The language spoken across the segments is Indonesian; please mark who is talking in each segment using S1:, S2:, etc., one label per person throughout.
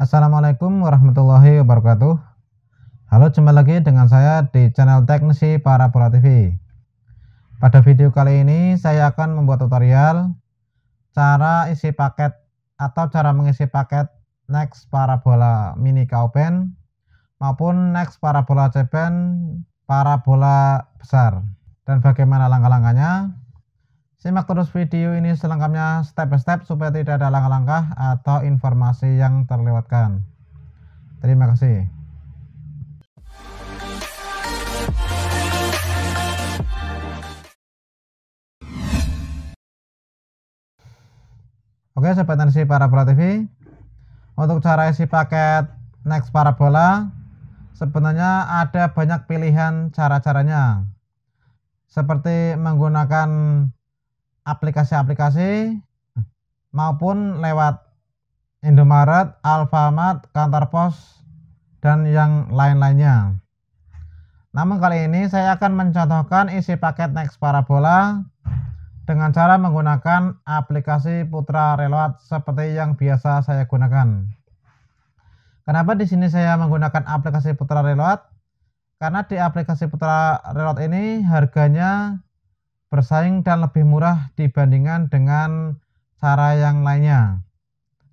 S1: Assalamualaikum warahmatullahi wabarakatuh Halo jumpa lagi dengan saya di channel teknisi para TV Pada video kali ini saya akan membuat tutorial Cara isi paket atau cara mengisi paket Next Parabola Mini Kaupen Maupun Next Parabola Cepen Parabola Besar Dan bagaimana langkah-langkahnya Simak terus video ini selengkapnya step by step supaya tidak ada langkah-langkah atau informasi yang terlewatkan. Terima kasih. Oke, sobat para Parabola TV. Untuk cara isi paket Next Parabola, sebenarnya ada banyak pilihan cara-caranya. Seperti menggunakan aplikasi-aplikasi hmm, maupun lewat Indomaret, Alfamart, Kantor Pos, dan yang lain-lainnya. Namun kali ini saya akan mencontohkan isi paket Next Parabola dengan cara menggunakan aplikasi Putra Reload seperti yang biasa saya gunakan. Kenapa di sini saya menggunakan aplikasi Putra Reload? Karena di aplikasi Putra Reload ini harganya bersaing dan lebih murah dibandingkan dengan cara yang lainnya.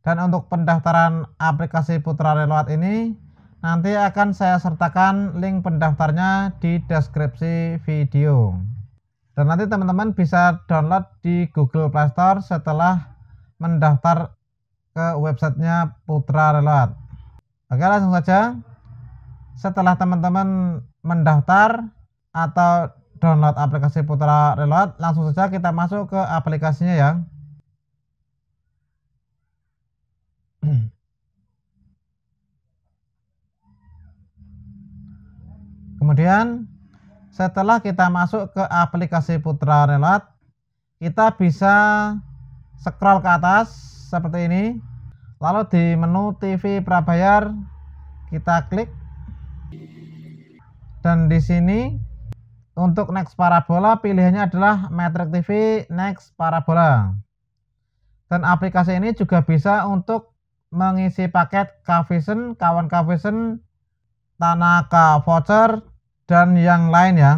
S1: Dan untuk pendaftaran aplikasi Putra Relewat ini, nanti akan saya sertakan link pendaftarnya di deskripsi video. Dan nanti teman-teman bisa download di Google Play Store setelah mendaftar ke websitenya Putra Relewat. Oke langsung saja, setelah teman-teman mendaftar atau download aplikasi Putra Reload, langsung saja kita masuk ke aplikasinya ya. Kemudian setelah kita masuk ke aplikasi Putra Reload, kita bisa scroll ke atas seperti ini. Lalu di menu TV Prabayar kita klik dan di sini untuk next parabola pilihannya adalah Metric TV Next Parabola. Dan aplikasi ini juga bisa untuk mengisi paket Kavision, Kawan Kavision, Tanaka Voucher, dan yang lain ya.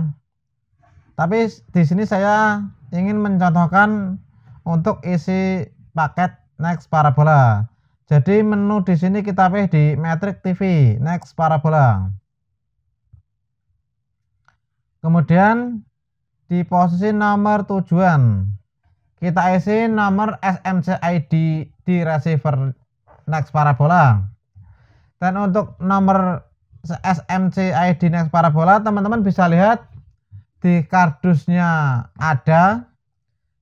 S1: Tapi di sini saya ingin mencontohkan untuk isi paket Next Parabola. Jadi menu di sini kita pilih di Metric TV Next Parabola. Kemudian di posisi nomor tujuan kita isi nomor SMC ID di receiver next parabola. Dan untuk nomor SMC ID next parabola teman-teman bisa lihat di kardusnya ada,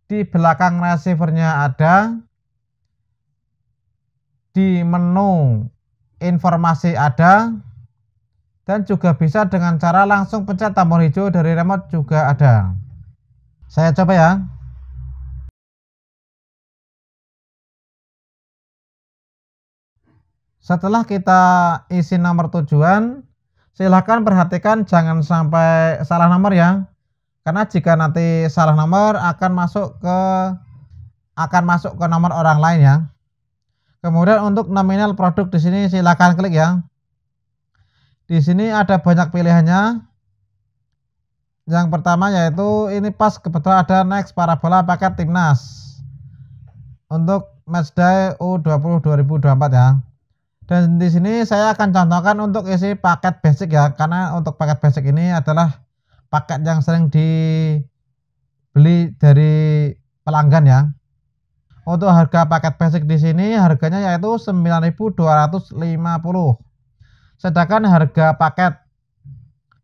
S1: di belakang receivernya ada, di menu informasi ada, dan juga bisa dengan cara langsung pencet tombol hijau dari remote juga ada saya coba ya setelah kita isi nomor tujuan silahkan perhatikan jangan sampai salah nomor ya karena jika nanti salah nomor akan masuk ke akan masuk ke nomor orang lain ya kemudian untuk nominal produk di sini silahkan klik ya di sini ada banyak pilihannya. Yang pertama yaitu ini pas kebetulan ada next parabola paket timnas untuk matchday U20 2024 ya. Dan di sini saya akan contohkan untuk isi paket basic ya, karena untuk paket basic ini adalah paket yang sering dibeli dari pelanggan ya. Untuk harga paket basic di sini harganya yaitu 9.250. Sedangkan harga paket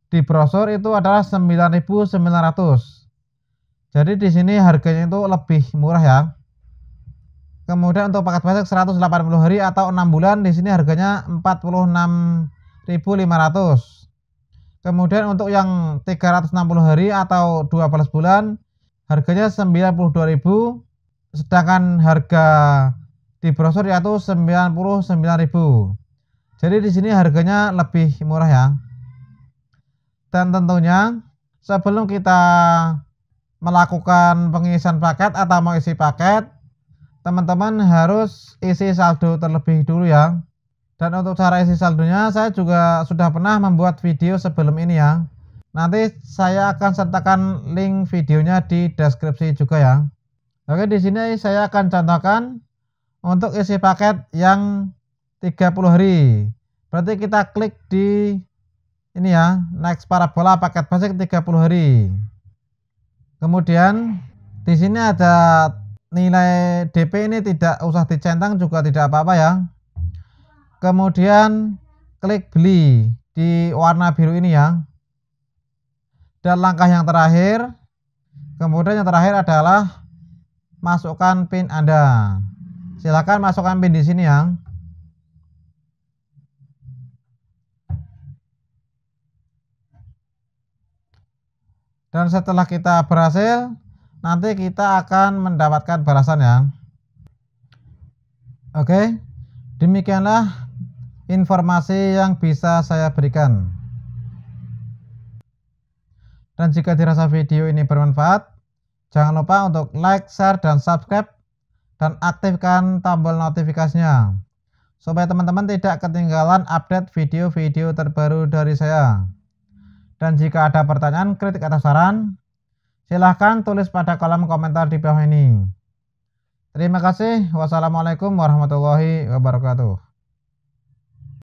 S1: di brosur itu adalah 9.900. Jadi di sini harganya itu lebih murah ya. Kemudian untuk paket basic 180 hari atau 6 bulan di sini harganya 46.500. Kemudian untuk yang 360 hari atau 12 bulan harganya 92.000 sedangkan harga di brosur yaitu 99.000. Jadi di sini harganya lebih murah ya. Dan tentunya sebelum kita melakukan pengisian paket atau mengisi paket, teman-teman harus isi saldo terlebih dulu ya. Dan untuk cara isi saldonya saya juga sudah pernah membuat video sebelum ini ya. Nanti saya akan sertakan link videonya di deskripsi juga ya. Oke, di sini saya akan contohkan untuk isi paket yang 30 hari. Berarti kita klik di ini ya, next parabola paket basic 30 hari. Kemudian di sini ada nilai DP ini tidak usah dicentang juga tidak apa-apa ya. Kemudian klik beli di warna biru ini ya. Dan langkah yang terakhir, kemudian yang terakhir adalah masukkan pin Anda. silahkan masukkan pin di sini ya. Dan setelah kita berhasil, nanti kita akan mendapatkan balasan ya. Oke, demikianlah informasi yang bisa saya berikan. Dan jika dirasa video ini bermanfaat, jangan lupa untuk like, share, dan subscribe, dan aktifkan tombol notifikasinya, supaya teman-teman tidak ketinggalan update video-video terbaru dari saya. Dan jika ada pertanyaan, kritik atau saran, silahkan tulis pada kolom komentar di bawah ini. Terima kasih. Wassalamualaikum warahmatullahi wabarakatuh.